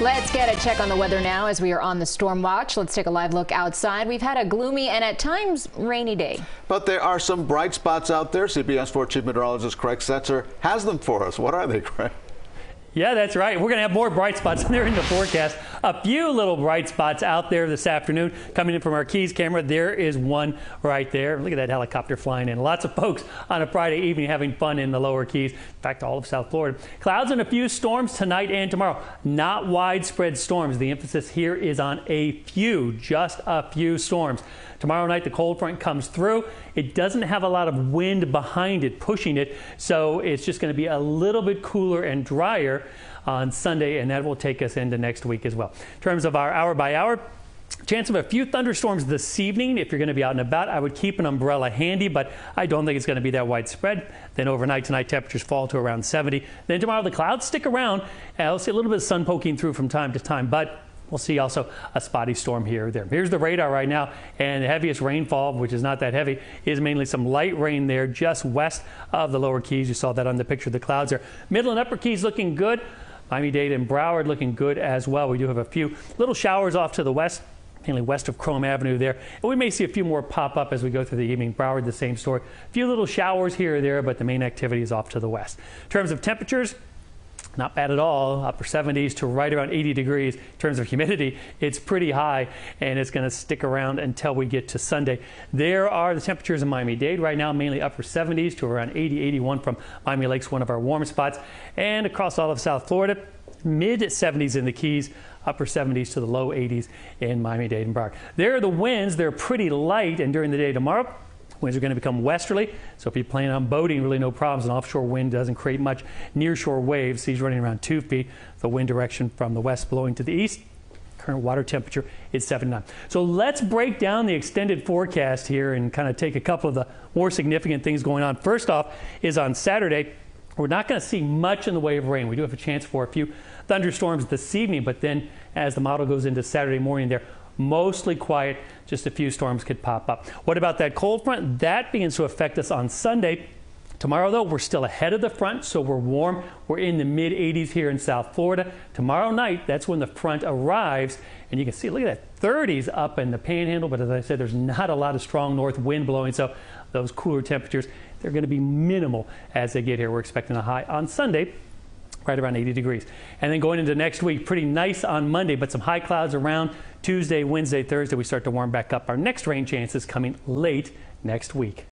Let's get a check on the weather now as we are on the storm watch. Let's take a live look outside. We've had a gloomy and at times rainy day. But there are some bright spots out there. CBS 4 Chief Meteorologist Craig Setzer has them for us. What are they, Craig? Yeah, that's right. We're going to have more bright spots there in the forecast. A few little bright spots out there this afternoon. Coming in from our Keys camera, there is one right there. Look at that helicopter flying in. Lots of folks on a Friday evening having fun in the lower Keys. In fact, all of South Florida. Clouds and a few storms tonight and tomorrow. Not widespread storms. The emphasis here is on a few, just a few storms. Tomorrow night, the cold front comes through. It doesn't have a lot of wind behind it pushing it, so it's just going to be a little bit cooler and drier on Sunday, and that will take us into next week as well. In terms of our hour by hour, Chance of a few thunderstorms this evening. If you're going to be out and about, I would keep an umbrella handy, but I don't think it's going to be that widespread. Then overnight tonight, temperatures fall to around 70. Then tomorrow, the clouds stick around. I'll see a little bit of sun poking through from time to time, but We'll see also a spotty storm here or there. Here's the radar right now, and the heaviest rainfall, which is not that heavy, is mainly some light rain there just west of the lower keys. You saw that on the picture. of The clouds there. middle and upper keys looking good. Miami-Dade and Broward looking good as well. We do have a few little showers off to the west mainly west of Chrome Avenue there. And we may see a few more pop up as we go through the evening. Broward, the same story. A few little showers here or there, but the main activity is off to the west. In terms of temperatures, not bad at all, upper 70s to right around 80 degrees in terms of humidity. It's pretty high and it's going to stick around until we get to Sunday. There are the temperatures in Miami Dade right now, mainly upper 70s to around 80, 81 from Miami Lakes, one of our warm spots, and across all of South Florida. Mid 70s in the Keys, upper 70s to the low 80s in Miami Dade and Broward. There are the winds, they're pretty light, and during the day tomorrow, Winds are going to become westerly, so if you plan on boating, really no problems. An offshore wind doesn't create much nearshore waves. Seas running around two feet. The wind direction from the west blowing to the east. Current water temperature is 79. So let's break down the extended forecast here and kind of take a couple of the more significant things going on. First off, is on Saturday. We're not going to see much in the way of rain. We do have a chance for a few thunderstorms this evening, but then as the model goes into Saturday morning, there mostly quiet. Just a few storms could pop up. What about that cold front? That begins to affect us on Sunday. Tomorrow, though, we're still ahead of the front, so we're warm. We're in the mid 80s here in South Florida. Tomorrow night, that's when the front arrives, and you can see, look at that 30s up in the panhandle. But as I said, there's not a lot of strong north wind blowing, so those cooler temperatures, they're going to be minimal as they get here. We're expecting a high on Sunday right around 80 degrees. And then going into next week, pretty nice on Monday, but some high clouds around Tuesday, Wednesday, Thursday. We start to warm back up. Our next rain chance is coming late next week.